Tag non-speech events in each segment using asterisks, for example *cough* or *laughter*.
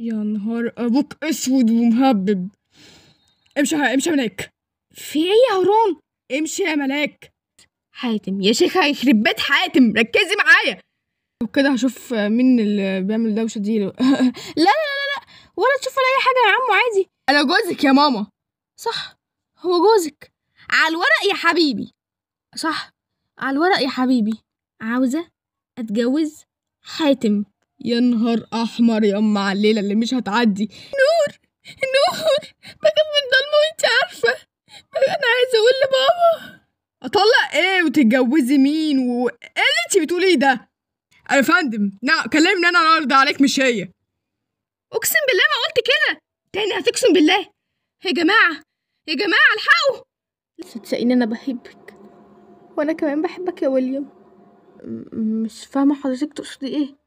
يا نهار ابوك اسود ومهبب امشي امشي يا ملاك في ايه يا هارون امشي يا ملاك حاتم يا شيخة يخرب بيت حاتم ركزي معايا وكده هشوف مين اللي بيعمل دوشه دي *laughs* لا لا لا لا ولا تشوف ولا اي حاجه يا عمو عادي انا جوزك يا ماما صح هو جوزك على الورق يا حبيبي صح على الورق يا حبيبي عاوزه اتجوز حاتم يا نهار احمر يا ام على الليله اللي مش هتعدي نور نور بجد من الضلمه وانت عارفه انا عايزه اقول لبابا اطلق ايه وتتجوزي مين وايه اللي انت بتقوليه ده يا فندم لا كلمني انا النهارده عليك مش هي اقسم بالله ما قلت كده تاني هتقسم بالله يا جماعه يا جماعه الحقوا صدقيني انا بحبك وانا كمان بحبك يا ويليام مش فاهمه حضرتك تقصدي ايه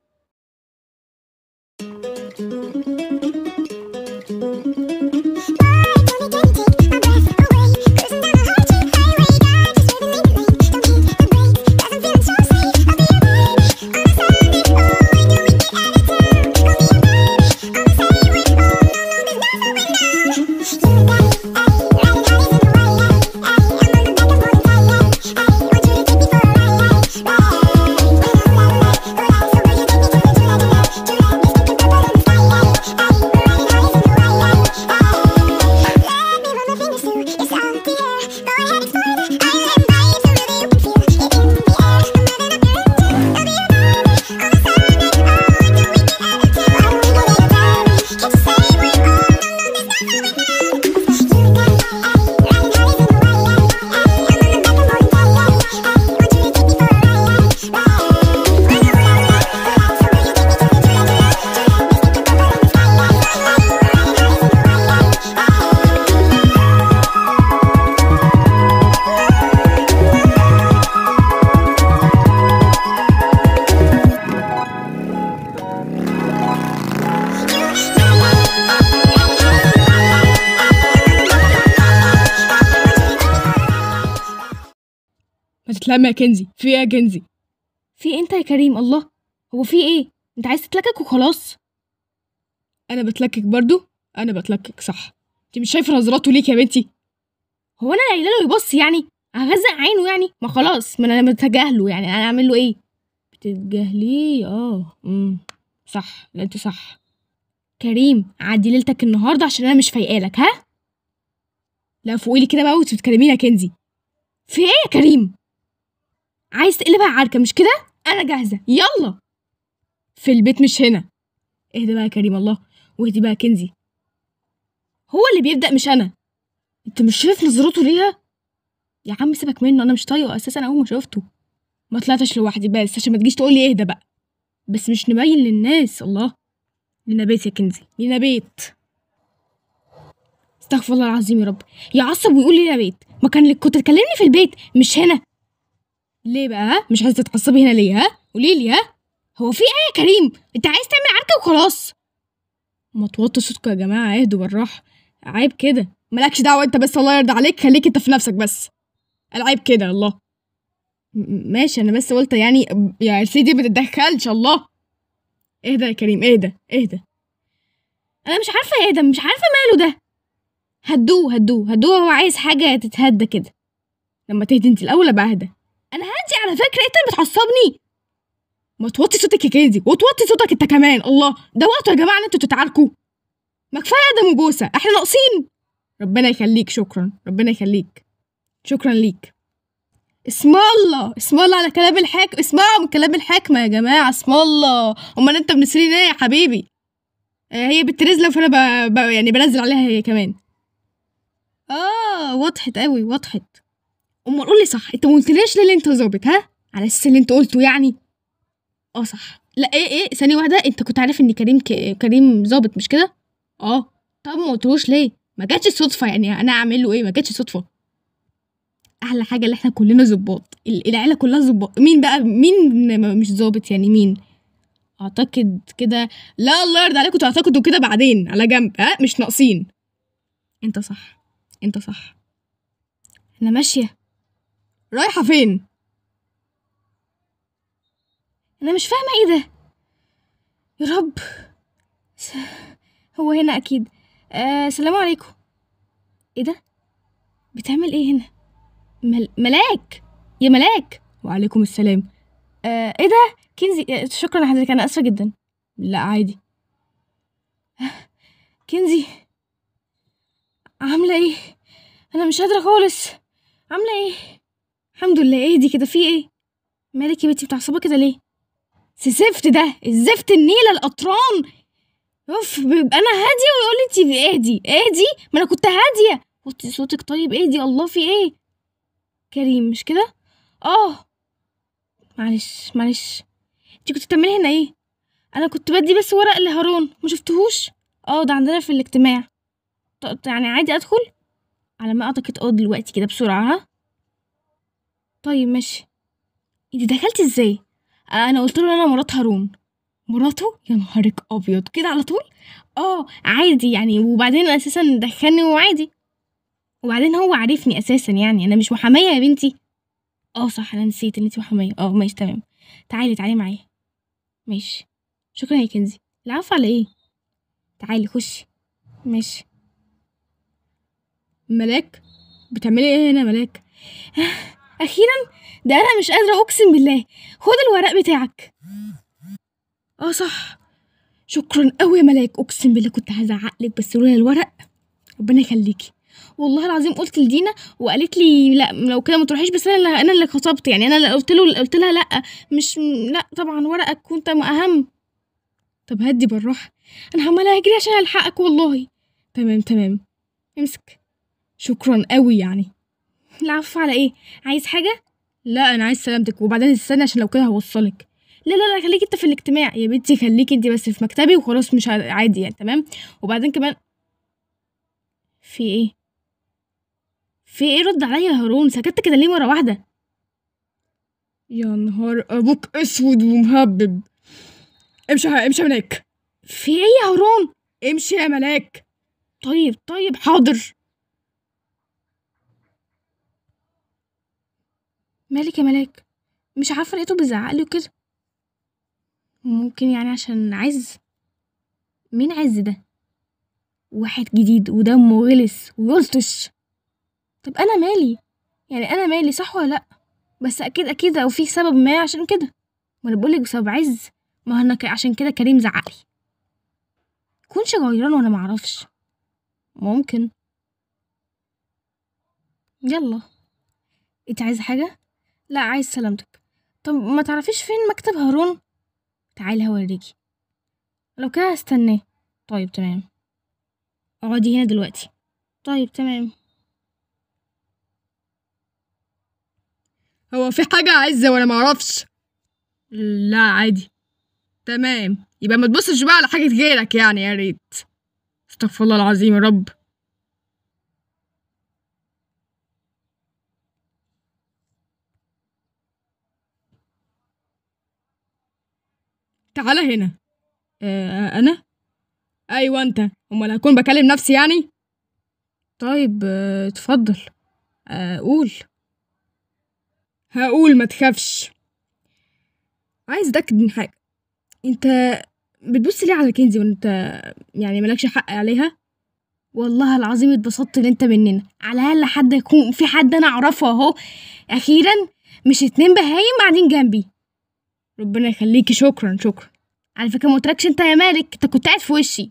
اسمها كنزي في ايه يا كنزي في إيه انت يا كريم الله هو في ايه انت عايز تتلكك وخلاص انا بتلكك برضو انا بتلكك صح انت مش شايفه نظراته ليك يا بنتي هو انا قايله له يبص يعني هغزق عينه يعني ما خلاص ما انا بتجاهله يعني انا اعمل له ايه بتتجاهليه اه امم صح لا انت صح كريم عدي ليلتك النهارده عشان انا مش فايقالك ها لا فوقي كده بقى وانت بتكلميني يا كنزي في ايه يا كريم عايز تقلبها عركه مش كده انا جاهزه يلا في البيت مش هنا اهدى بقى يا كريم الله واهدي بقى كنزي هو اللي بيبدا مش انا انت مش شايف نظرته ليها يا عم سيبك منه انا مش طايقه اساسا اول ما شفته ما طلعتش لوحدي بس عشان ما تجيش تقول لي اهدى بقى بس مش نبين للناس الله لينا بيت يا كنزي لينا بيت استغفر الله العظيم يا رب يعصب ويقول لينا بيت ما كان كنت تكلمني في البيت مش هنا ليه بقى مش عايزه تتعصبي هنا ليه ها قولي لي ها هو في ايه يا كريم انت عايز تعمل عركه وخلاص ما توطي صوتك يا جماعه اهدوا بالراحه عيب كده مالكش دعوه انت بس الله يرضى عليك خليك انت في نفسك بس العيب كده الله ماشي انا بس قلت يعني يا سيدي ما تتدخلش الله اهدى يا كريم اهدى اهدى انا مش عارفه اهدى مش عارفه ماله ده هدوه هدوه هدوه هو عايز حاجه تتهدى كده لما تهدي انت الاول ابقى اهدى دي على فكره انت بتعصبني ما توطي صوتك يا كيدي وتوطي صوتك انت كمان الله ده وقته يا جماعه ان انتوا تتعاركوا ما كفايه ادم وبوسه احنا ناقصين ربنا يخليك شكرا ربنا يخليك شكرا ليك اسم الله اسم الله على كلام الحاكم اسمعوا من كلام الحكمه يا جماعه اسم الله امال انت منسرين ايه يا حبيبي آه، هي بترزله فانا ب... ب... يعني بنزل عليها هي كمان اه وضحت قوي وضحت امال قولي صح انت ما قلتليش ليه انت ظابط ها على اساس اللي انت قلته يعني اه صح لا ايه ايه ثانيه واحده انت كنت عارف ان كريم ك... كريم ظابط مش كده اه طب ما قلتلوش ليه ما جاتش صدفه يعني انا اعمل له ايه ما جاتش صدفه احلى حاجه اللي احنا كلنا ظباط العيله كلها ظباط مين بقى مين مش ظابط يعني مين اعتقد كده لا الله يرضى عليكم تعتقدوا كده بعدين على جنب ها مش ناقصين انت صح انت صح انا ماشيه رايحة فين؟ أنا مش فاهمة إيه ده يا رب هو هنا أكيد آه سلام عليكم إيه ده؟ بتعمل إيه هنا؟ مل... ملاك يا ملاك وعليكم السلام آه إيه ده؟ كنزي آه، شكرا حضرتك أنا آسفة جدا لا عادي آه، كنزي عاملة إيه؟ أنا مش قادرة خالص عاملة إيه؟ الحمد لله اهدي كده في ايه مالك يا بنتي متعصبه كده ليه سزفت إيه ده إيه الزفت النيله القطران اوف بيبقى انا هاديه ويقول لي انت اهدي اهدي ما انا كنت هاديه وطي صوتك طيب اهدي الله في ايه كريم مش كده اه معلش معلش انت كنت بتعملي هنا ايه انا كنت بدي بس ورق لهارون ما شفتهوش اه ده عندنا في الاجتماع يعني عادي ادخل على ما اعتقد اه دلوقتي كده بسرعه ها طيب ماشي انت دخلتي ازاي انا قلت له انا مرات هارون مراته يا نهارك ابيض كده على طول اه عادي يعني وبعدين اساسا دخلني وعادي وبعدين هو عارفني اساسا يعني انا مش محاميه يا بنتي اه صح انا نسيت ان انت محاميه اه ماشي تمام تعالي تعالي معايا ماشي شكرا يا كنزي العفو على ايه تعالي خشي ماشي ملاك بتعملي ايه هنا ملاك أخيرا ده أنا مش قادرة أقسم بالله خد الورق بتاعك آه صح شكرا قوي يا ملاك أقسم بالله كنت هزعقلك بس لولا الورق ربنا يخليكي والله العظيم قلت لدينا وقالت لي لا لو كده ما تروحيش بس انا اللي انا اللي خطبت يعني انا اللي قلت له قلت لها لا مش لا طبعا ورقك كنت اهم طب هدي بالراحه انا عماله اجري عشان الحقك والله تمام تمام امسك شكرا قوي يعني العفو على ايه عايز حاجه لا انا عايز سلامتك وبعدين استنى عشان لو كده هوصلك لا لا لا خليكي انت في الاجتماع يا بنتي خليكي انت بس في مكتبي وخلاص مش عادي يعني تمام وبعدين كمان في ايه في ايه رد عليا يا هارون سكتت كده ليه مره واحده يا نهار ابوك اسود ومهبب امشي امشي يا ملاك في ايه يا هارون امشي يا ملاك طيب طيب حاضر مالك يا ملاك مش عارفه لقيته بيزعقلي وكده ممكن يعني عشان عز مين عز ده واحد جديد ودمه غلس ويلطش طب انا مالي يعني انا مالي صح ولا لا بس اكيد اكيد او في سبب ما عشان كده ما انا بقولك بسبب عز ما انا عشان كده كريم زعقلي كونش غيران وانا معرفش ممكن يلا انت عايزه حاجه لا عايز سلامتك طب ما تعرفيش فين مكتب هارون تعالي هوريكي لو كده هستناه طيب تمام اقعدي هنا دلوقتي طيب تمام هو في حاجة عايزة وأنا معرفش لا عادي تمام يبقى ما تبصش بقى على حاجة غيرك يعني يا ريت استغفر الله العظيم يا رب تعالى هنا آه، آه، انا ايوه انت امال هكون بكلم نفسي يعني طيب آه، اتفضل قول هقول ما تخافش عايز اتاكد من حاجه انت بتبص ليه على كنزي وانت يعني مالكش حق عليها والله العظيم اتبسطت ان انت مننا على الاقل حد يكون في حد انا اعرفه اهو اخيرا مش اتنين بهايم قاعدين جنبي ربنا يخليكي شكرا شكرا على فكره ما قلتلكش انت يا مالك انت كنت قاعد في وشي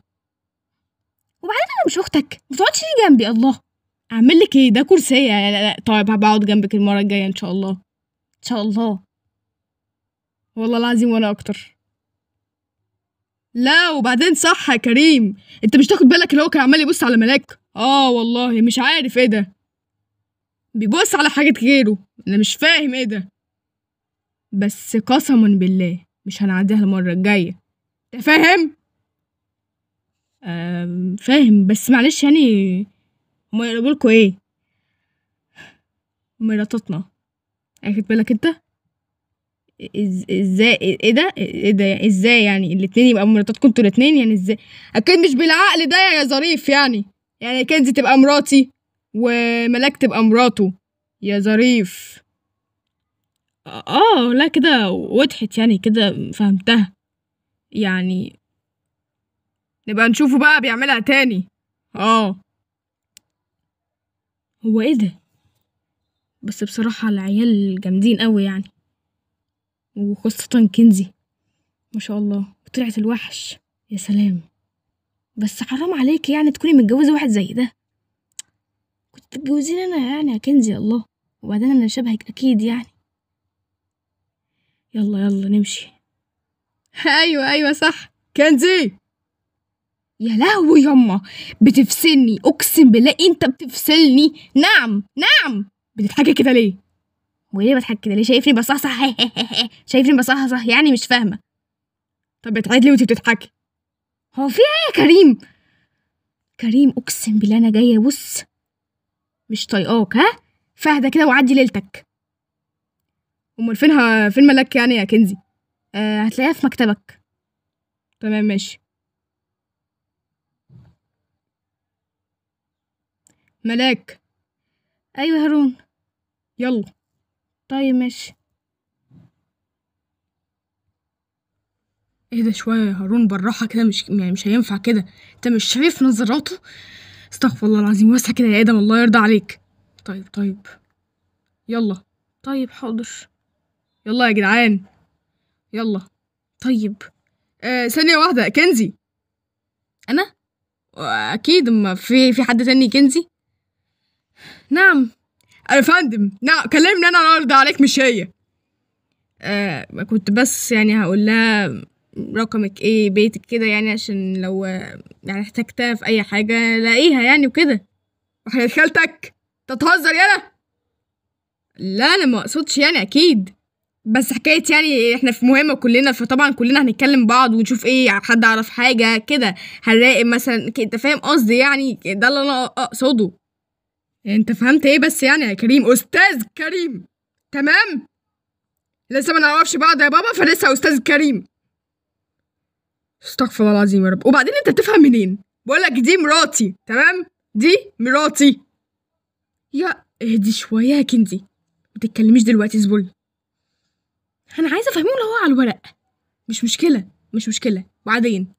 وبعدين انا مش اختك ما تقعدش ليه جنبي الله اعمل لك ايه ده كرسي لا لا لا طيب هقعد جنبك المره الجايه ان شاء الله ان شاء الله والله العظيم وانا اكتر لا وبعدين صح يا كريم انت مش تاخد بالك اللي هو كان عمال يبص على ملاك اه والله مش عارف ايه ده بيبص على حاجات غيره انا مش فاهم ايه ده بس قسما بالله مش هنعديها المرة الجاية انت فاهم؟ فاهم بس معلش يعني هما يقربولكوا ايه؟ مراتاتنا اخد بالك انت؟ إز... ازاي ايه ده ايه ده ازاي يعني الاتنين يبقى مراتاتكم انتوا الاتنين يعني ازاي اكيد مش بالعقل ده يا ظريف يعني يعني كنزي تبقى مراتي وملاك تبقى مراته يا ظريف آه لا كده وضحت يعني كده فهمتها يعني نبقى نشوفه بقى بيعملها تاني اه هو ايه ده بس بصراحة العيال جامدين قوي يعني وخاصة كنزي ما شاء الله طلعت الوحش يا سلام بس حرام عليك يعني تكوني متجوزة واحد زي ده كنت تتجوزين انا يعني يا كنزي الله وبعدين انا شبهك اكيد يعني يلا يلا نمشي *laughs* أيوة أيوة صح كنزي يا لهوي يما بتفسلني أقسم بالله أنت بتفسلني نعم نعم بتضحكي كده ليه؟ وليه بضحك كده ليه شايفني بصحصح *laughs* شايفني بصحصح يعني مش فاهمة طب بتعيد ليه وانتي بتضحكي؟ هو في ايه يا كريم؟ كريم أقسم بالله أنا جاية بص مش طايقاك ها؟ فاهدة كده وعدي ليلتك امال فينها فين ملاك يعني يا كنزي آه هتلاقيها في مكتبك تمام ماشي ملاك ايوه يا هارون يلا طيب ماشي إيه ده شويه يا هارون بالراحه كده مش يعني مش هينفع كده انت مش شايف نظراته استغفر الله العظيم واسع كده يا ادم الله يرضى عليك طيب طيب يلا طيب حاضر يلا يا جدعان يلا طيب آه ثانية واحدة كنزي أنا؟ أكيد ما في في حد تاني كنزي؟ نعم يا فندم نعم كلمني أنا النهاردة عليك مش هي آه كنت بس يعني هقول لها رقمك ايه بيتك كده يعني عشان لو يعني احتجتها في اي حاجة لاقيها يعني وكده وحياة خالتك تتهزر يلا لا انا ما اقصدش يعني اكيد بس حكايه يعني احنا في مهمه كلنا فطبعا كلنا هنتكلم بعض ونشوف ايه يعني حد عرف حاجه كده هنراقب مثلا انت فاهم قصدي يعني ده اللي انا اقصده انت فهمت ايه بس يعني يا كريم استاذ كريم تمام لسه ما نعرفش بعض يا بابا فلسه استاذ كريم استغفر الله العظيم يا رب وبعدين انت تفهم منين بقولك دي مراتي تمام دي مراتي يا اهدي شويه يا كنزي ما تتكلميش دلوقتي زبل انا عايزه افهمه اللي هو على الورق مش مشكله مش مشكله وبعدين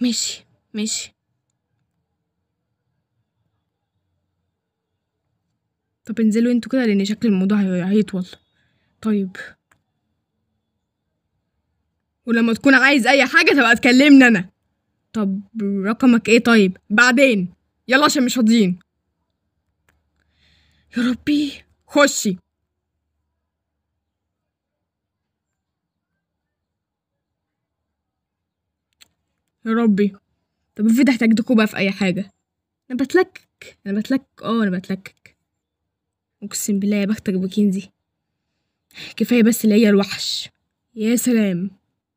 ماشي ماشي طب انزلوا انتوا كده لان شكل الموضوع هيطول طيب ولما تكون عايز اي حاجه تبقى تكلمني انا طب رقمك ايه طيب بعدين يلا عشان مش فاضيين يا ربي خشي يا ربي طب افرض دكو بقى في اي حاجه انا بتلكك انا بتلكك اه انا بتلكك اقسم بالله يا بختك بكينزي كفايه بس اللي هي الوحش يا سلام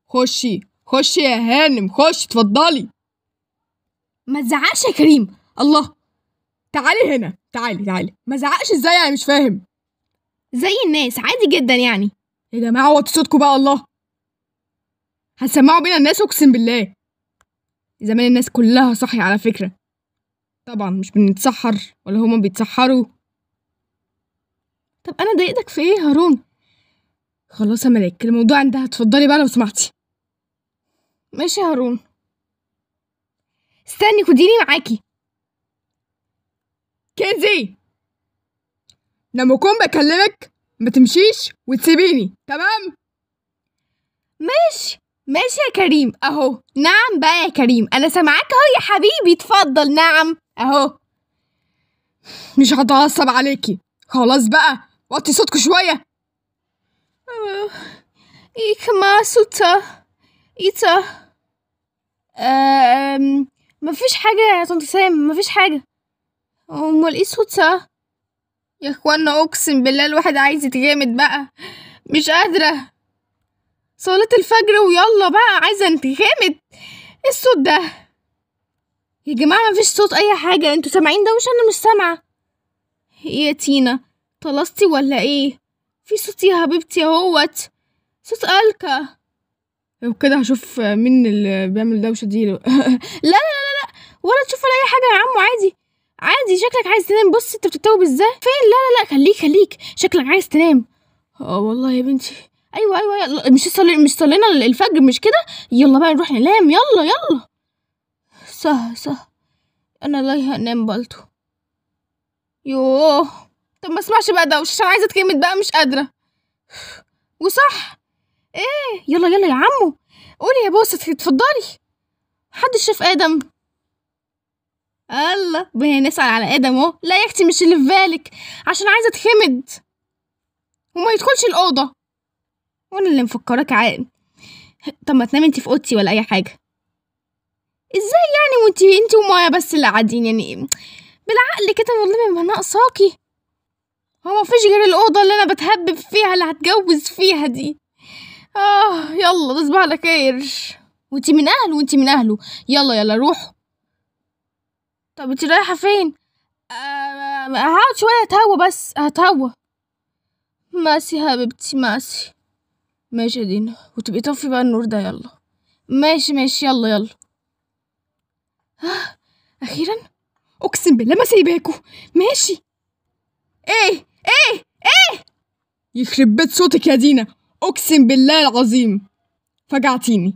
خشي خشي يا هانم خشي اتفضلي ما تزعقش يا كريم الله تعالي هنا تعالي تعالي ما زعقش ازاي انا مش فاهم زي الناس عادي جدا يعني يا جماعه وطي صوتكم بقى الله هتسمعوا بينا الناس اقسم بالله زمان الناس كلها صاحية على فكرة طبعا مش بنتسحر ولا هما بيتسحروا طب انا ضايقتك في ايه يا هارون خلاص يا ملاك الموضوع عندها اتفضلي بقى لو سمحتي ماشي يا هارون استني خديني معاكي كنزي لما اكون بكلمك ما تمشيش وتسيبيني تمام ماشي ماشي يا كريم اهو نعم بقى يا كريم انا سامعاك اهو يا حبيبي اتفضل نعم اهو مش هتعصب عليكي خلاص بقى وطي صوتك شوية آه. ما صوتا إيتا مفيش حاجة يا طنط سام مفيش حاجة أمال إيه صوتا يا إخوانا أقسم بالله الواحد عايز يتجامد بقى مش قادرة صلاة الفجر ويلا بقى عايزة انتخامة ايه الصوت ده يا جماعة مفيش صوت اي حاجة انتوا سامعين دوشة انا مش سامعة ايه يا تينا طلستي ولا ايه في صوت يا حبيبتي اهوت صوت الكا لو كده هشوف مين اللي بيعمل دوشه دي *laughs* لا لا لا لا ولا تشوف ولا اي حاجه يا عمو عادي عادي شكلك عايز تنام بص انت بتتوب ازاي فين لا لا لا خليك خليك شكلك عايز تنام اه والله يا بنتي ايوه ايوه يلا مش صلي مش صلينا الفجر مش كده يلا بقى نروح ننام يلا يلا سه سه انا لايها انام بالتو يوه طب ما اسمعش بقى دوش عشان عايزه اتكلم بقى مش قادره وصح ايه يلا يلا يا عمو قولي يا بوسة اتفضلي حد شاف ادم الله بقينا نسأل على ادم اهو لا يا اختي مش اللي في بالك عشان عايزه اتخمد وما يدخلش الاوضه وانا اللي مفكراك عاقل طب ما تنامي انت في اوضتي ولا اي حاجه ازاي يعني وانت انت ومايا بس اللي قاعدين يعني بالعقل كده والله ما ناقصاكي هو مفيش غير الاوضه اللي انا بتهبب فيها اللي هتجوز فيها دي اه يلا تصبح على خير وانت من اهله وانت من اهله يلا يلا روحوا طب انت رايحه فين آه، هقعد شويه اتهوى بس هتهوى ماشي حبيبتي ماشي ماشي يا دينا وتبقي طفي بقى النور ده يلا ماشي ماشي يلا يلا آه اخيرا اقسم بالله ما سايباكوا ماشي ايه ايه ايه يخرب بيت صوتك يا دينا اقسم بالله العظيم فجعتيني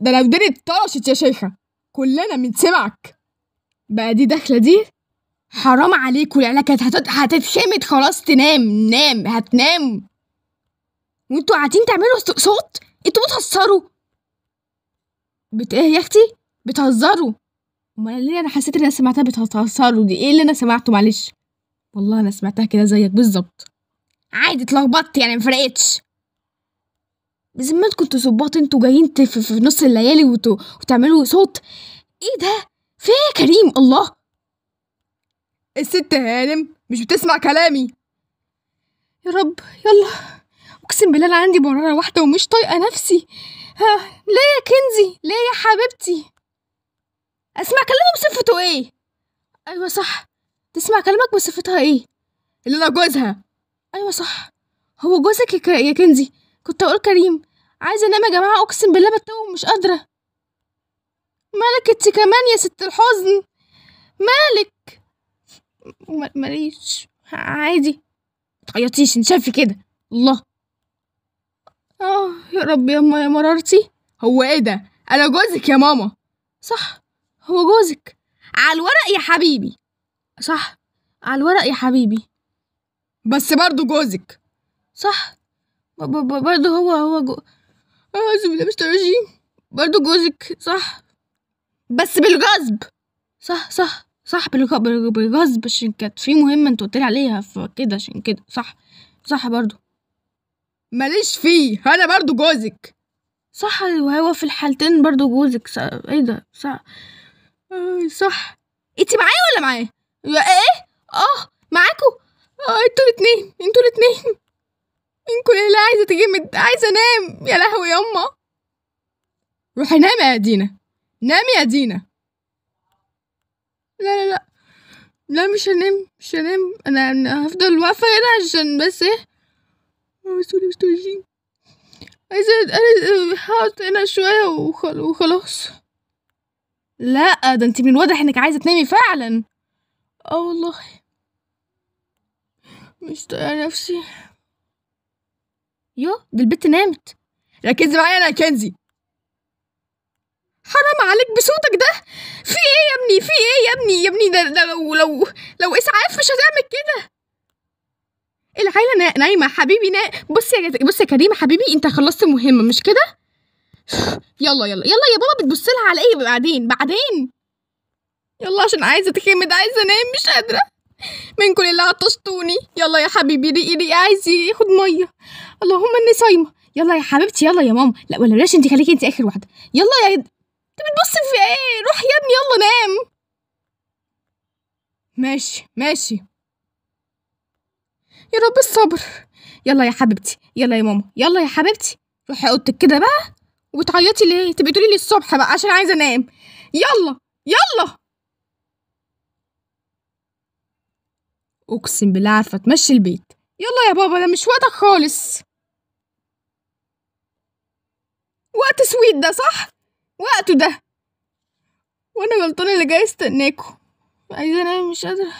ده لو ديري اتطرشت يا شيخه كلنا بنسمعك بقى دي داخله دي حرام عليكوا العيله كانت هتتشمت خلاص تنام نام هتنام وانتوا قاعدين تعملوا صوت انتوا بتهزروا بت ايه يا اختي بتهزروا امال ليه انا حسيت ان انا سمعتها بتهزروا دي ايه اللي انا سمعته معلش والله انا سمعتها كده زيك بالظبط عادي اتلخبطت يعني مفرقتش بذمتكم انتوا ظباط انتوا جايين في, في نص الليالي وتو... وتعملوا صوت ايه ده في يا كريم الله الست هانم مش بتسمع كلامي يا رب يلا اقسم بالله انا عندي مراره واحده ومش طايقه نفسي ها ليه يا كنزي ليه يا حبيبتي اسمع كلامه بصفته ايه ايوه صح تسمع كلامك بصفتها ايه اللي انا جوزها ايوه صح هو جوزك يا كنزي كنت اقول كريم عايزه انام يا جماعه اقسم بالله بتوه مش قادره مالك انت كمان يا ست الحزن مالك ماليش عادي متعيطيش انت شايفه كده الله اه يا رب يا يا مرارتي هو ايه ده انا جوزك يا ماما صح هو جوزك على الورق يا حبيبي صح على الورق يا حبيبي بس برضه جوزك صح برضه هو هو جو اعوذ بالله مش الرجيم برضه جوزك صح بس بالغصب صح صح صح بالغصب عشان كانت في مهمه انت قلت عليها فكده عشان كده صح صح برضه ماليش فيه انا برضو جوزك صح وهو في الحالتين برضو جوزك صح. ايه ده آه، صح صح انت معايا ولا معايا ايه اه معاكوا اه انتوا الاتنين انتوا الاتنين انكوا ليلة عايزة تجمد عايزة انام يا لهوي يما روحي نامي يا دينا نامي يا دينا لا لا لا لا مش هنام مش هنام أنا هفضل واقفة هنا عشان بس ايه مسؤولة مزدوجين عايزة انا هقعد هنا شوية وخلاص لا ده انت من الواضح انك عايزة تنامي فعلا اه والله مش طايقة نفسي يو ده البت نامت ركزي معايا انا يا كنزي حرام عليك بصوتك ده في ايه يا ابني في ايه يا ابني يا ابني ده لو لو لو اسعاف مش هتعمل كده العيله نايمه حبيبي نا... بصي يا بصي يا كريمه حبيبي انت خلصت مهمة مش كده يلا يلا يلا يا بابا بتبص لها على ايه بعدين بعدين يلا عشان عايزه اتخمد عايزه انام مش قادره من كل اللي عطشتوني يلا يا حبيبي ريقي ريقي عايز ياخد ايه؟ ميه اللهم اني صايمه يلا يا حبيبتي يلا يا ماما لا ولا بلاش انت خليكي انت اخر واحده يلا يا انت بتبص في ايه روح يا ابني يلا نام ماشي ماشي يا رب الصبر يلا يا حبيبتي يلا يا ماما يلا يا حبيبتي روحي اوضتك كده بقى وبتعيطي ليه تبقي تقولي لي الصبح بقى عشان عايزه انام يلا يلا اقسم بالله عارفه تمشي البيت يلا يا بابا ده مش وقتك خالص وقت سويت ده صح وقته ده وانا غلطانه اللي جاي استناكوا عايزه انام مش قادره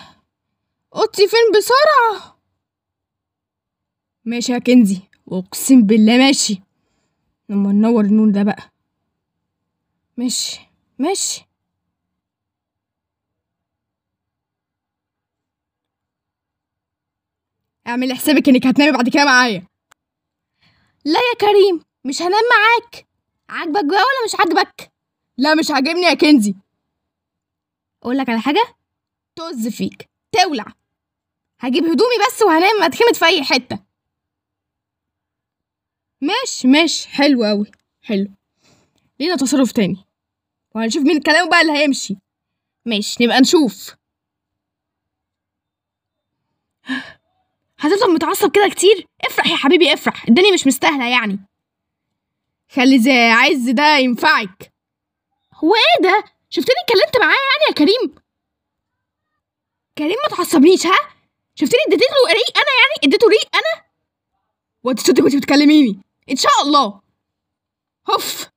اوضتي فين بسرعه ماشي يا كنزي واقسم بالله ماشي لما ننور النور ده بقى ماشي ماشي اعمل حسابك انك هتنامي بعد كده معايا لا يا كريم مش هنام معاك عاجبك بقى ولا مش عاجبك لا مش عاجبني يا كنزي اقول لك على حاجه طز فيك تولع هجيب هدومي بس وهنام مدخمت في اي حته ماشي ماشي حلو أوي حلو لينا تصرف تاني وهنشوف مين الكلام بقى اللي هيمشي ماشي نبقى نشوف هتفضل متعصب كده كتير افرح يا حبيبي افرح الدنيا مش مستاهله يعني خلي زي عز ده ينفعك هو ايه ده شفتني اتكلمت معاه يعني يا كريم كريم ما تعصبنيش ها شفتني اديت له ريق انا يعني اديته ريق انا وانت صدق كنت بتكلميني ان شاء الله اوف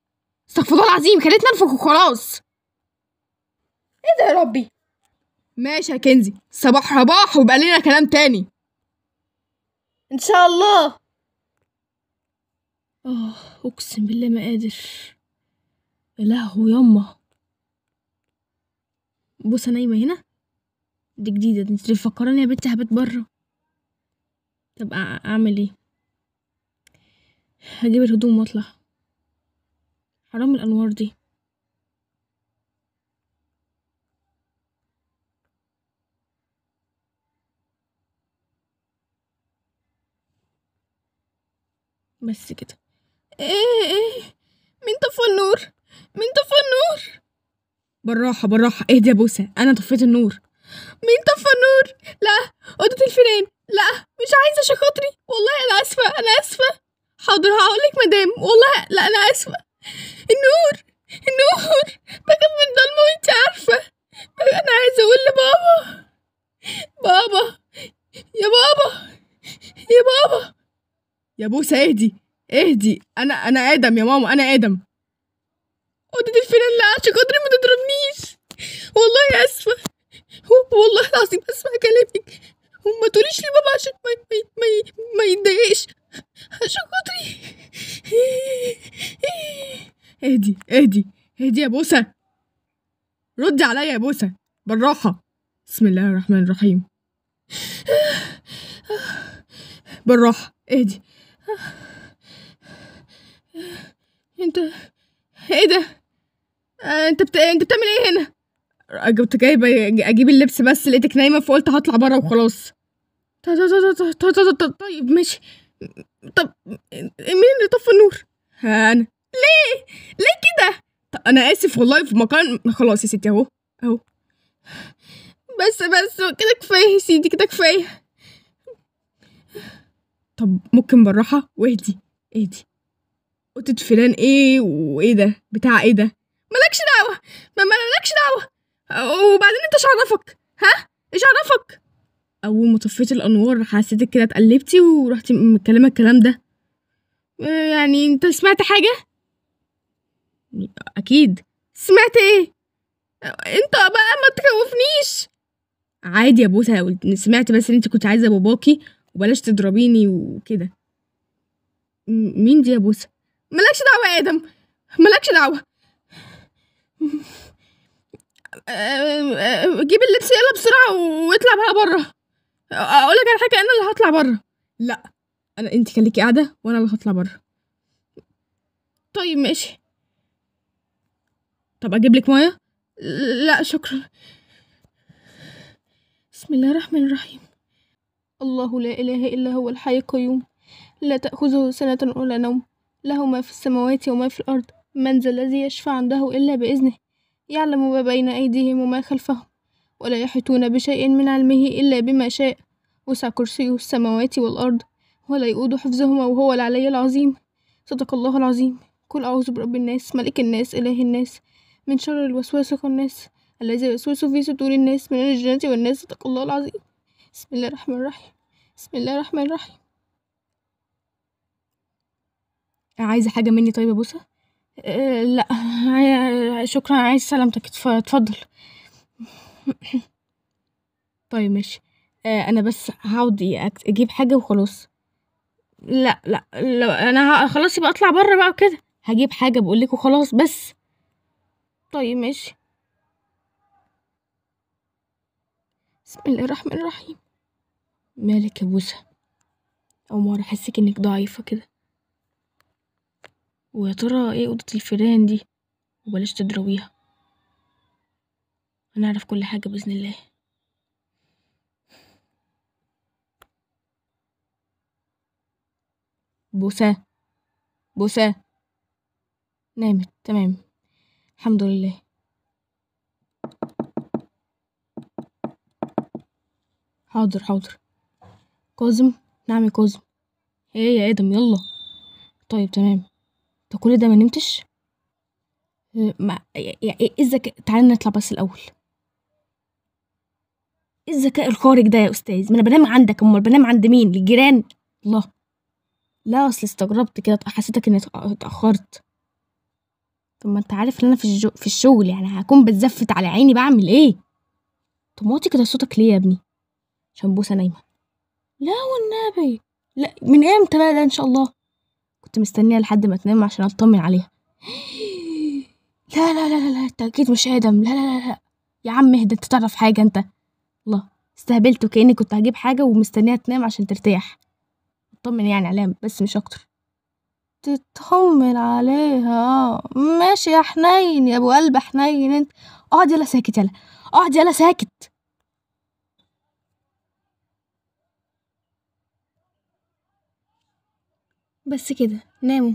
استغفر الله العظيم خليتنا انفخ وخلاص ايه ده يا ربي ماشي يا كنزي صباح رباح وبقى لنا كلام تاني ان شاء الله اه اقسم بالله ما قادر يا لهوي يما بص نايمه هنا دي جديده دي مفكراني يا بنتي هبات بره طب اعمل ايه هجيب الهدوم واطلع حرام الانوار دي بس كده ايه ايه مين طفى النور مين طفى النور بالراحه بالراحه إيه دي يا بوسه انا طفيت النور مين طفى النور لا اوضه الفيران لا مش عايزه عشان خاطري والله انا اسفه انا اسفه حاضر هقولك مدام والله لا انا اسفه النور النور بخاف من الضلمه وانت عارفه انا عايزه اقول لبابا بابا يا بابا يا بابا يا بوسه اهدي اهدي انا انا ادم يا ماما انا ادم قطة الفيران العشق قدري ما تضربنيش والله اسفه والله العظيم اسمع كلامك وما تقوليش لبابا عشان ما ما, ما يتضايقش عشان خاطري اهدي اهدي اهدي يا بوسة ردي عليا يا بوسة بالراحة بسم الله الرحمن الرحيم بالراحة اهدي انت ايه ده انت بت... انت بتعمل ايه هنا كنت جايبه اجيب اللبس بس لقيتك نايمه فقلت هطلع بره وخلاص طيب, طيب،, طيب،, طيب، ماشي طب مين اللي طفى النور؟ انا ليه؟ ليه كده؟ انا اسف والله في مكان خلاص يا ستي اهو اهو بس بس كده كفايه يا سيدي كده كفايه طب ممكن بالراحه واهدي اهدي اوضه فلان ايه وايه ده بتاع ايه ده مالكش دعوه ما مالكش دعوه وبعدين انت ايش عرفك ها ايش عرفك أول ما طفيتي الأنوار حسيتِك كده اتقلبتي ورحتي متكلمه الكلام ده. آه، يعني أنت سمعت حاجة؟ أكيد. سمعت إيه؟ أنت بقى ما تخوّفنيش. عادي يا بوسة لو سمعت بس إن أنتِ كنتِ عايزة باباكي وبلاش تضربيني وكده. مين دي يا بوسة؟ ملكش دعوة يا آدم، ملكش دعوة. آه، آه، جيب اللبس يلا بسرعة واطلع بقى برّه. اقول لك على حاجه انا اللي هطلع بره لا انا انت خليكي قاعده وانا اللي هطلع بره طيب ماشي طب اجيب لك ميه لا شكرا بسم الله الرحمن الرحيم الله لا اله الا هو الحي القيوم لا تاخذه سنه ولا نوم له ما في السماوات وما في الارض من ذا الذي يشفع عنده الا باذنه يعلم ما بين ايديهم وما خلفهم ولا يحيطون بشيء من علمه إلا بما شاء وسع كرسيه السماوات والأرض ولا يؤود حفظهما وهو العلي العظيم صدق الله العظيم قل أعوذ برب الناس ملك الناس إله الناس من شر الوسواس الناس الذي يوسوس في صدور الناس من الجنة والناس صدق الله العظيم بسم الله الرحمن الرحيم بسم الله الرحمن الرحيم عايزة حاجة مني طيب بوسة؟ أه لا شكرا عايز سلامتك اتفضل *coughs* طيب ماشي، آه أنا بس هقعد إيه، أكت أجيب حاجة وخلاص. لأ، لأ، لا أنا خلاص يبقى أطلع برّه بقى وكده، هجيب حاجة بقولك وخلاص بس. طيب ماشي. بسم الله الرحمن الرحيم. مالِك يا بوسة؟ أول مرة أحسِّك إنِّك ضعيفة كده. ويا ترى إيه أوضة الفيران دي؟ وبلاش تضربيها. هنعرف كل حاجة بإذن الله بوسة بوسة نامت تمام الحمد لله حاضر حاضر كاظم نعم يا كاظم ايه يا ادم يلا طيب تمام انت كل ده ما نمتش آه، ما ازيك تعالى نطلع بس الاول ايه الذكاء الخارج ده يا استاذ ما انا بنام عندك امال بنام عند مين الجيران الله لا اصل استغربت كده حسيتك اني اتاخرت طب ما انت عارف ان انا في الجو... في الشغل يعني هكون بتزفت على عيني بعمل ايه طب موطي كده صوتك ليه يا ابني عشان بوسه نايمه لا والنبي لا من امتى بقى ده ان شاء الله كنت مستنيها لحد ما تنام عشان اطمن عليها *gasps* لا لا لا لا انت اكيد مش ادم لا لا لا, لا. يا عم اهدى انت تعرف حاجه انت الله استهبلت وكأني كنت هجيب حاجة ومستنيها تنام عشان ترتاح أطمن يعني عليها بس مش أكتر تطمن عليها ماشي يا حنين يا أبو قلب حنين أنت اقعد يلا ساكت يلا اقعد يلا ساكت بس كده ناموا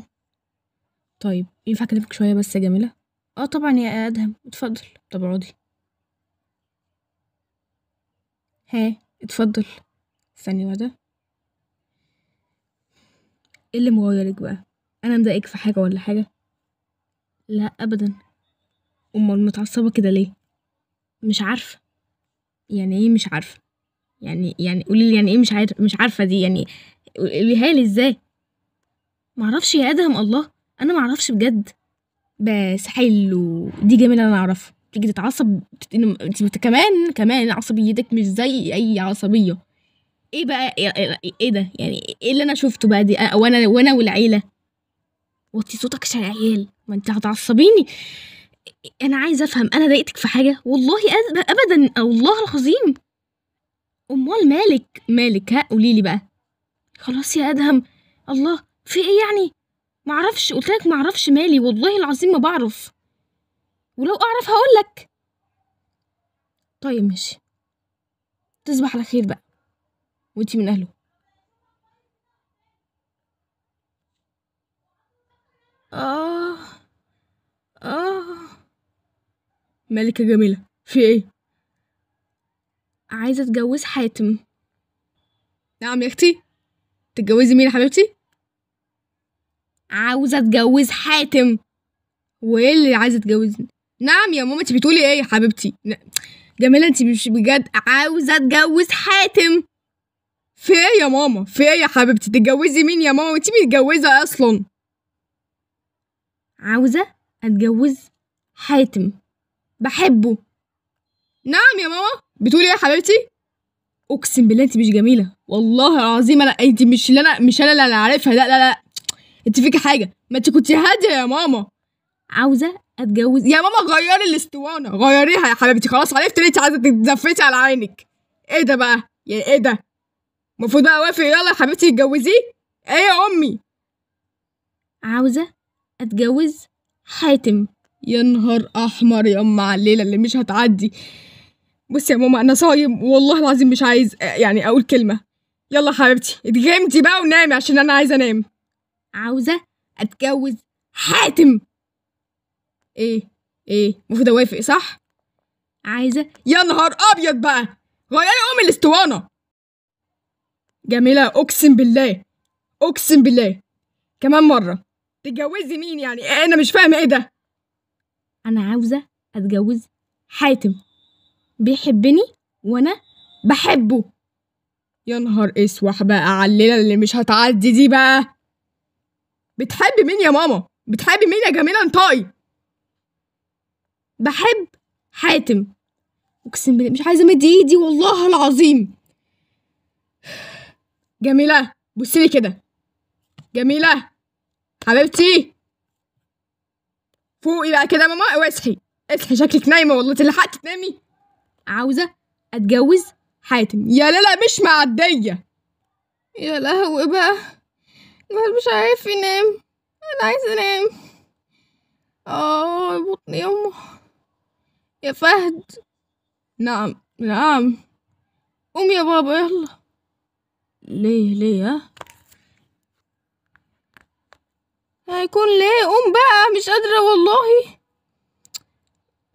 طيب ينفع اكلمك شويه بس يا جميله اه طبعا يا ادهم اتفضل طب اقعدي ها اتفضل استني واحدة ايه اللي مغيرك بقى انا مضايقك في حاجة ولا حاجة لا ابدا امال متعصبة كده ليه مش عارفة يعني ايه مش عارفة يعني يعني قوليلي يعني ايه مش عارفة مش عارفة دي يعني قوليها لي ازاي معرفش يا ادهم الله انا معرفش بجد بس حلو دي جميلة انا اعرفها تيجي تتعصب انت كمان كمان عصبيتك مش زي اي عصبيه ايه بقى ايه, إيه-, إيه-, إيه ده يعني ايه اللي انا شفته بقى دي وانا وانا والعيله وطي صوتك يا عيال ما انت هتعصبيني انا عايزه افهم انا ضايقتك في حاجه والله ابدا والله العظيم امال مالك مالك ها قولي لي بقى خلاص يا ادهم الله في ايه يعني معرفش قلت لك معرفش مالي والله العظيم ما بعرف ولو أعرف هقولك طيب ماشي تصبح على خير بقى وانتي من أهله آه آه ملكة جميلة في ايه؟ عايزة اتجوز حاتم نعم يا اختي تتجوزي مين يا حبيبتي؟ عاوزة اتجوز حاتم وايه اللي عايزة تجوزني؟ نعم يا ماما انت بتقولي ايه يا حبيبتي جميله انت مش بجد عاوزه اتجوز حاتم في ايه يا ماما في ايه يا حبيبتي تتجوزي مين يا ماما وانت متجوزه اصلا عاوزه اتجوز حاتم بحبه نعم يا ماما بتقولي ايه يا حبيبتي اقسم بالله انت مش جميله والله العظيم انا انت مش اللي انا مش انا اللي انا عارفها لا لا لا انت فيكي حاجه ما انت كنت هاديه يا ماما عاوزه اتجوز يا ماما غيري الاسطوانه غيريها يا حبيبتي خلاص عرفت ليه انت عايزه تتزفتي على عينك ايه ده بقى يعني ايه ده المفروض بقى وافق يلا يا حبيبتي اتجوزي ايه يا امي عاوزه اتجوز حاتم يا نهار احمر يا ام الليله اللي مش هتعدي بصي يا ماما انا صايم والله العظيم مش عايز يعني اقول كلمه يلا حبيبتي اتجمدي بقى ونامي عشان انا عايزه انام عاوزه اتجوز حاتم ايه ايه المفروض اوافق صح عايزه يا نهار ابيض بقى غيري يعني ام الاسطوانه جميله اقسم بالله اقسم بالله كمان مره تتجوزي مين يعني انا مش فاهمه ايه ده انا عاوزه اتجوز حاتم بيحبني وانا بحبه يا نهار اسوح بقى الليله اللي مش هتعدي دي بقى بتحبي مين يا ماما بتحبي مين يا جميله انطقي بحب حاتم اقسم بالله مش عايزه امد ايدي والله العظيم جميله بصي كده جميله حبيبتي فوقي بقى كده ماما واصحي اصحي شكلك نايمه والله تلحقتي تنامي عاوزه اتجوز حاتم يا لا لا مش معديه يا لهوي بقى الواحد مش عارف ينام انا عايزه انام اه بطني يا امه يا فهد نعم نعم قوم يا بابا يلا ليه ليه ها هيكون ليه قوم بقى مش قادرة والله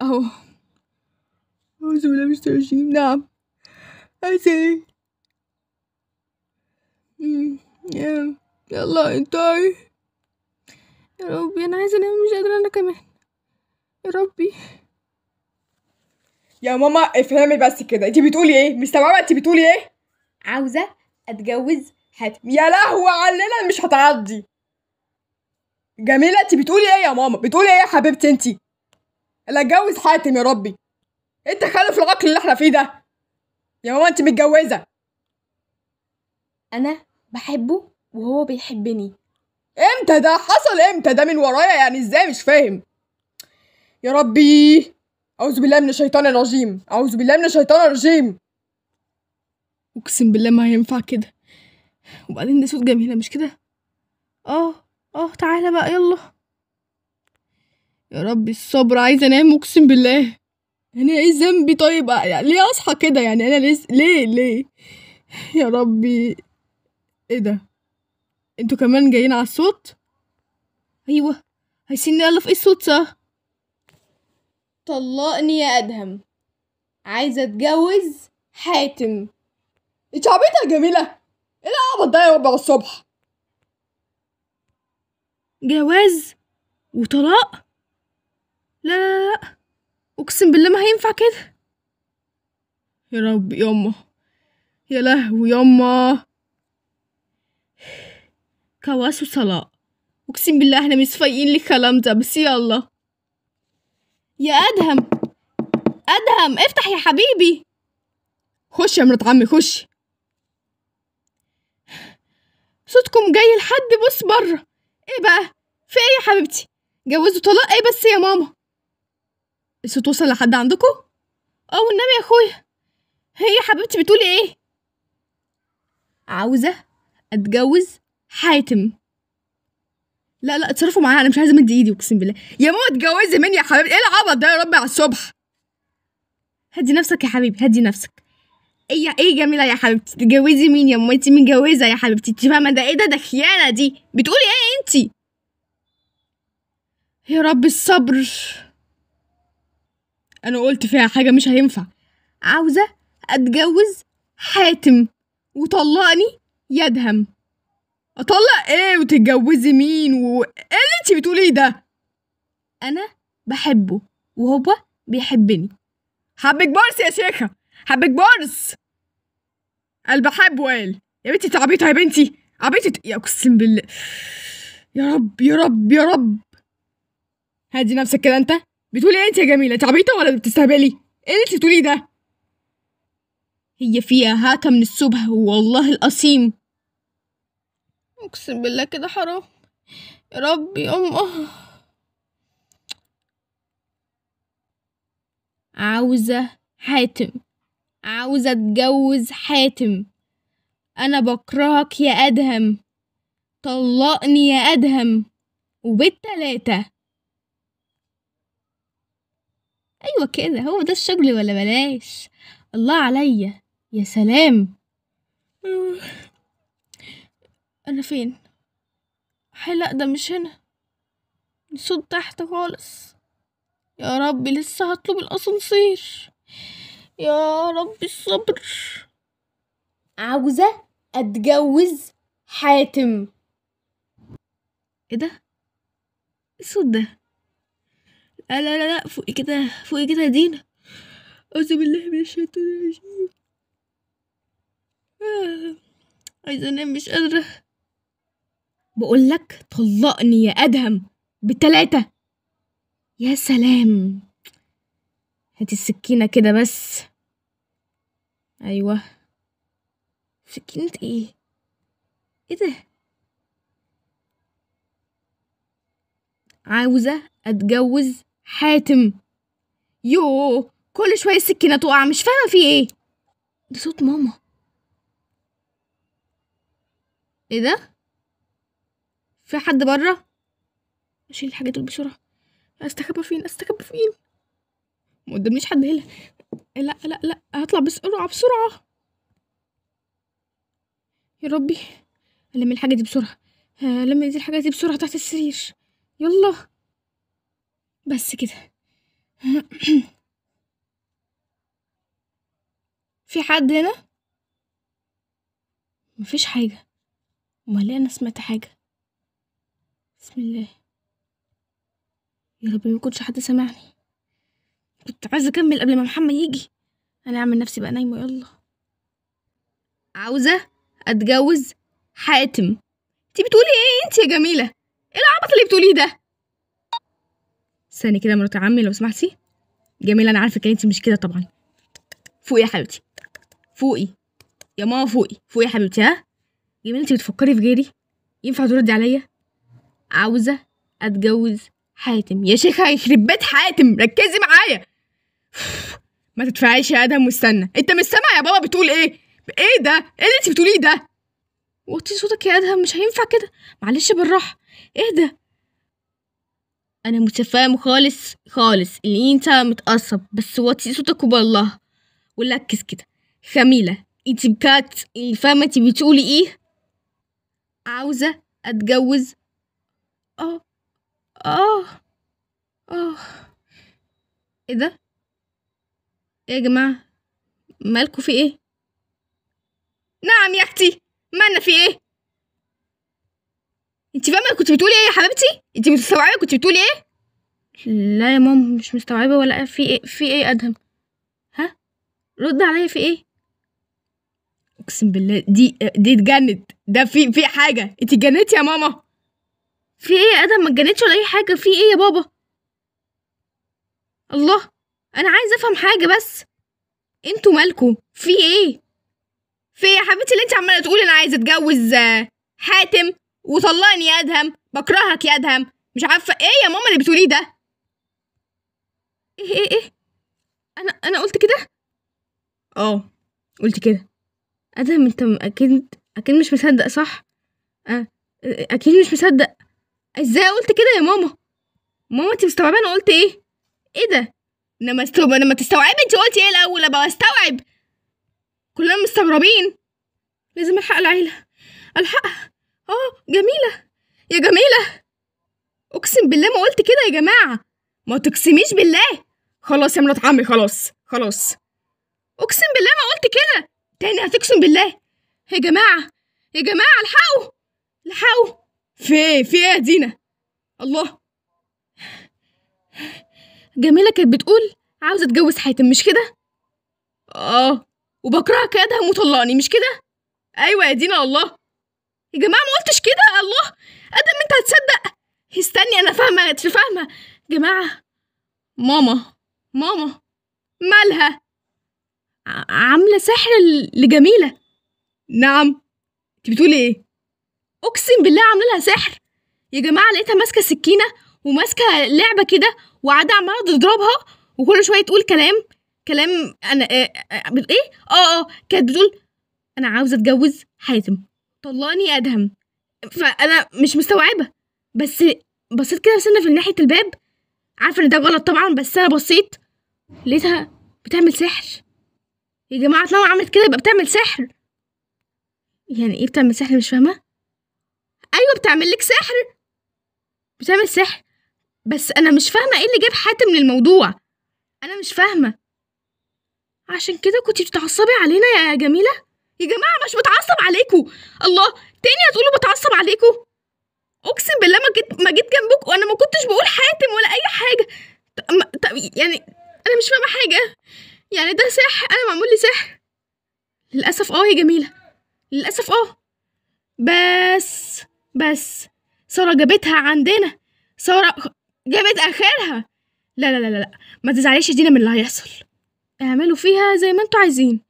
اهو أعوذ بالله من الشيطان نعم عايز ايه يلا انتي يا ربي انا عايزة انام مش قادرة انا كمان يا ربي يا ماما افهمي بس كده انت بتقولي ايه مستوعبه انت بتقولي ايه عاوزه اتجوز حاتم يا لهوي علنا مش هتعدي جميله انت بتقولي ايه يا ماما بتقولي ايه يا حبيبتي انت لا اتجوز حاتم يا ربي انت ايه خالف العقل اللي احنا فيه ده يا ماما انت متجوزه انا بحبه وهو بيحبني امتى ده حصل امتى ده من ورايا يعني ازاي مش فاهم يا ربي أعوذ بالله من الشيطان الرجيم أعوذ بالله من الشيطان الرجيم أقسم بالله ما ينفع كده وبعدين ده صوت جميلة مش كده اه اه تعالى بقى يلا يا ربي الصبر عايزة أنام أقسم بالله أنا يعني إيه ذنبي طيب يعني ليه أصحى كده يعني أنا ليه ليه ليه يا ربي إيه ده انتوا كمان جايين على الصوت أيوه عايزين نألف إيه الصوت صح طلقني يا أدهم عايزة أتجوز حاتم انت عبيطة يا جميلة ايه العبط ده يا ربع الصبح جواز وطلاق لا لا لا اقسم بالله ما هينفع كده يا رب ياما يا لهوي ياما كواس وصلاة اقسم بالله احنا مش فايقين للكلام ده بس يلا يا أدهم أدهم افتح يا حبيبي خش يا مرات عمي خش صوتكم جاي لحد بص بره ايه بقى في ايه يا حبيبتي جوزوا طلاق ايه بس يا ماما الصوت وصل لحد عندكم اه والنبي يا اخويا هي يا حبيبتي بتقولي ايه عاوزه اتجوز حاتم لا لا اتصرفوا معايا انا مش عايزه امد ايدي اقسم بالله يا ماما اتجوزي مني يا حبيبي ايه العبط ده يا ربي على الصبح هدي نفسك يا حبيبي هدي نفسك ايه ايه جميله يا حبيبتي تتجوزي مين يا ماما انت متجوزه يا حبيبتي انت فاهمه ده ايه ده ده خيانه دي بتقولي ايه انت يا رب الصبر انا قلت فيها حاجه مش هينفع عاوزه اتجوز حاتم وطلقني يدهم اطلق ايه وتتجوزي مين و ايه اللي انت بتقوليه ده انا بحبه وهو بيحبني حبك بورس يا شيخه حبك بورس قال حب وقال يا بنتي انت عبيطه يا بنتي عبيطه يا اقسم بالله يا رب يا رب يا رب هادي نفسك كده انت بتقولي ايه انت يا جميله انت عبيطه ولا بتستهبلي ايه اللي انت بتقوليه ده هي فيها هاتة من الصبح والله القصيم اقسم بالله كده حرام يا ربي امه عاوزة حاتم عاوزة اتجوز حاتم انا بكرهك يا ادهم طلقني يا ادهم وبالتلاتة ايوه كده هو ده الشغل ولا بلاش الله عليا يا سلام أنا فين؟ حلا ده مش هنا الصوت تحت خالص يا رب لسه هطلب الأسانسير يا رب الصبر عاوزة أتجوز حاتم ايه ده؟ ايه الصوت ده؟ لا لا لا لا فوقي كده فوقي كده دينا أعوذ بالله من الشيطان الرجيم آه. عايزة أنام مش قادرة بقول لك طلقني يا أدهم بتلاتة يا سلام هاتي السكينة كده بس أيوة سكينة إيه؟ إيه ده؟ عاوزة أتجوز حاتم يوه كل شوية السكينة تقع مش فاهمة في إيه ده صوت ماما إيه ده؟ في حد برا اشيل الحاجات دول بسرعه استخبى فين استخبى فين ما قدامنيش حد هنا لا لا لا هطلع بسرعه بسرعه يا ربي الم الحاجه دي بسرعه الم دي الحاجه دي بسرعه تحت السرير يلا بس كده *clears throat* في حد هنا مفيش حاجه امال إيه؟ انا سمعت حاجه بسم الله يا رب ما يكونش حد سمعني كنت عايزه اكمل قبل ما محمد يجي انا اعمل نفسي بقى نايمه يلا عاوزه اتجوز حاتم انت بتقولي ايه انت يا جميله ايه العبط اللي بتقوليه ده استني كده مرات عمي لو سمحتي جميله انا عارفه ان انت مش كده طبعا فوقي يا حبيبتي فوقي يا ماما فوقي فوقي يا حبيبتي ها جميله انت بتفكري في غيري ينفع تردي عليا عاوزة أتجوز حاتم يا شيخة يخرب بيت حاتم ركزي معايا ما تدفعيش يا ادهم واستنى انت مش سامع يا بابا بتقول ايه ايه ده ايه اللي انت بتقوليه ده وطي صوتك يا ادهم مش هينفع كده معلش بالراحه ايه ده انا متفاهم خالص خالص اللي انت متقصب بس وطي صوتك وبالله وركز كده خميله انت اللي فاهمه انت بتقولي ايه عاوزه اتجوز آه آه آه إيه ده؟ إيه يا جماعة؟ مالكوا في إيه؟ نعم يا أختي مالنا في إيه؟ انت فاهمه كنت بتقولي ايه يا حبيبتي انت مستوعبه كنت بتقولي ايه لا يا ماما مش مستوعبه ولا في ايه في ايه ادهم ها رد عليا في ايه اقسم بالله دي دي اتجند ده في في حاجه انت اتجننتي يا ماما في ايه يا ادهم ما اتجننتش ولا اي حاجه في ايه يا بابا الله انا عايز افهم حاجه بس انتوا مالكوا في ايه في ايه يا حبيبتي اللي انت عماله تقولي انا عايز اتجوز آه، حاتم وطلقني يا ادهم بكرهك يا ادهم مش عارفه ايه يا ماما اللي بتقوليه ده ايه ايه ايه انا انا قلت كده اه قلت كده ادهم انت اكيد اكيد مش مصدق صح أه. اكيد مش مصدق ازاي قلت كده يا ماما ماما انت مستوعبه انا قلت ايه ايه ده انا ما استوعب انا ما تستوعبي انت قلتي ايه الاول ابقى استوعب كلنا مستغربين لازم الحق العيله الحقها اه جميله يا جميله اقسم بالله ما قلت كده يا جماعه ما تقسميش بالله خلاص يا مرات عمي خلاص خلاص اقسم بالله ما قلت كده تاني هتقسم بالله يا جماعه يا جماعه الحقوا الحقوا في في ايه يا دينا الله جميلة كانت بتقول عاوزة اتجوز حاتم مش كده؟ اه وبكرهها كادها مطلقني مش كده؟ ايوه يا دينا الله يا جماعة ما قلتش كده الله ادم انت هتصدق استني انا فاهمة مش فاهمة جماعة ماما ماما مالها عاملة سحر لجميلة نعم انت بتقولي ايه؟ اقسم بالله عامله لها سحر يا جماعه لقيتها ماسكه سكينه وماسكه لعبه كده وقاعده عماله تضربها وكل شويه تقول كلام كلام انا آه، آه، ايه اه اه كانت بتقول انا عاوزه اتجوز حاتم طلاني ادهم فانا مش مستوعبه بس بصيت كده سنه في ناحيه الباب عارفه ان ده غلط طبعا بس انا بصيت لقيتها بتعمل سحر يا جماعه طالما عملت كده يبقى بتعمل سحر يعني ايه بتعمل سحر مش فاهمه ايوه بتعمل لك سحر بتعمل سحر بس انا مش فاهمه ايه اللي جاب حاتم للموضوع انا مش فاهمه عشان كده كنتي بتتعصبي علينا يا جميله يا جماعه مش بتعصب عليكو الله تاني هتقولوا بتعصب عليكو اقسم بالله ما جيت ما جيت جنبك وانا ما كنتش بقول حاتم ولا اي حاجه طب يعني انا مش فاهمه حاجه يعني ده سحر انا معمول لي سحر للاسف اه يا جميله للاسف اه بس بس سارة جابتها عندنا سارة جابت آخرها لا لا لا لا ما تزعليش دينا من اللي هيحصل اعملوا فيها زي ما انتوا عايزين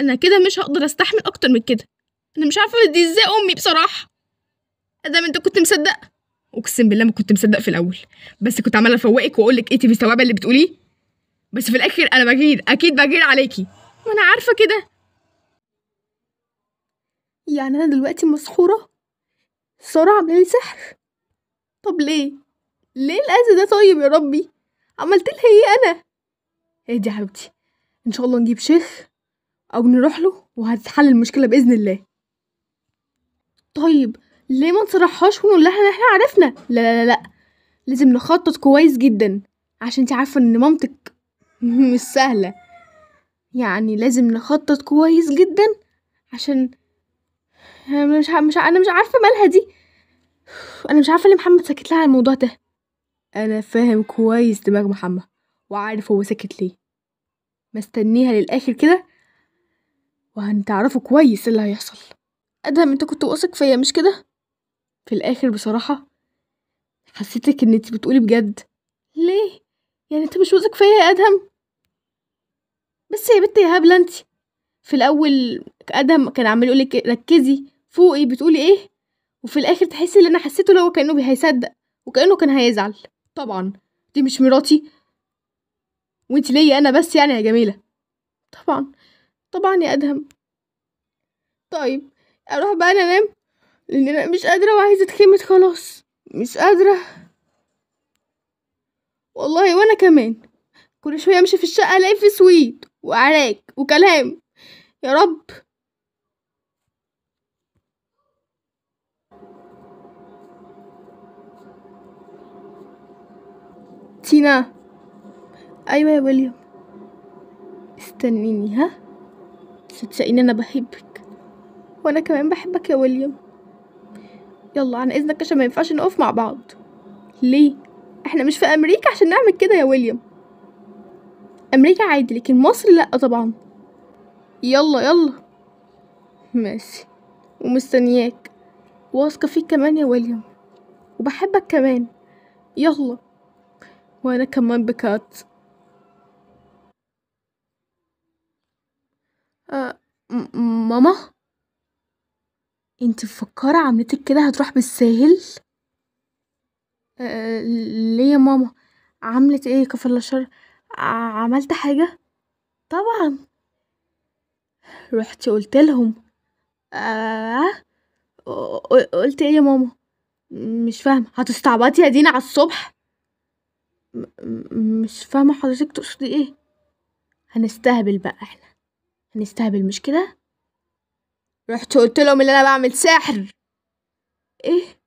انا كده مش هقدر استحمل اكتر من كده انا مش عارفه دي ازاي امي بصراحه ادام انت كنت مصدق اقسم بالله ما كنت مصدق في الاول بس كنت عماله افوقك واقول لك ايه في اللي بتقوليه بس في الاخر انا بجير اكيد بجير عليكي وانا عارفه كده يعني انا دلوقتي مسحوره الصراع عامله سحر طب ليه ليه الاذى ده طيب يا ربي عملت لها ايه انا ادي يا حبيبتي ان شاء الله نجيب شيخ او نروح له وهتتحل المشكله باذن الله طيب ليه ما نصرحهاش ونقول لها ان احنا عرفنا لا لا لا, لا. لازم نخطط كويس جدا عشان انت عارفه ان مامتك *laughs* مش سهله يعني لازم نخطط كويس جدا عشان مش ع... مش ع... انا مش عارفه مالها دي انا مش عارفه ليه محمد سكت لها على الموضوع ده انا فاهم كويس دماغ محمد وعارف هو ساكت ليه مستنيها للاخر كده وهنتعرفوا كويس إيه اللي هيحصل ادهم انت كنت واثق فيا مش كده في الاخر بصراحه حسيتك ان انت بتقولي بجد ليه يعني انت مش واثق فيا يا ادهم بس يا بنت يا هبله انتي في الأول أدهم كان عمال يقول لك ركزي فوقي بتقولي إيه وفي الآخر تحسي اللي أنا حسيته اللي هو كأنه هيصدق وكأنه كان هيزعل طبعا دي مش مراتي وانت ليا أنا بس يعني يا جميلة طبعا طبعا يا أدهم طيب أروح بقى أنا أنام لأن أنا مش قادرة وعايزة أتخمت خلاص مش قادرة والله وأنا كمان كل شوية أمشي في الشقة ألاقي في سويت وعراك وكلام يا رب تينا ايوه يا ويليام استنيني ها تصدقيني انا بحبك وانا كمان بحبك يا ويليام يلا عن اذنك عشان ما ينفعش نقف مع بعض ليه احنا مش في امريكا عشان نعمل كده يا ويليام امريكا عادي لكن مصر لا طبعا يلا يلا ماشي ومستنياك واثقة فيك كمان يا ويليام وبحبك كمان يلا وأنا كمان بكات آه، ماما انت مفكرة عمتك كده هتروح بالساهل آه، ليه يا ماما عملت ايه كفر شر عملت حاجة طبعا رحت قلت لهم آه قلت ايه يا ماما مش فاهمة هتستعبطي يا دينا على الصبح مش فاهمة حضرتك تقصدي ايه هنستهبل بقى احنا هنستهبل مش كده رحت قلت لهم ان انا بعمل سحر ايه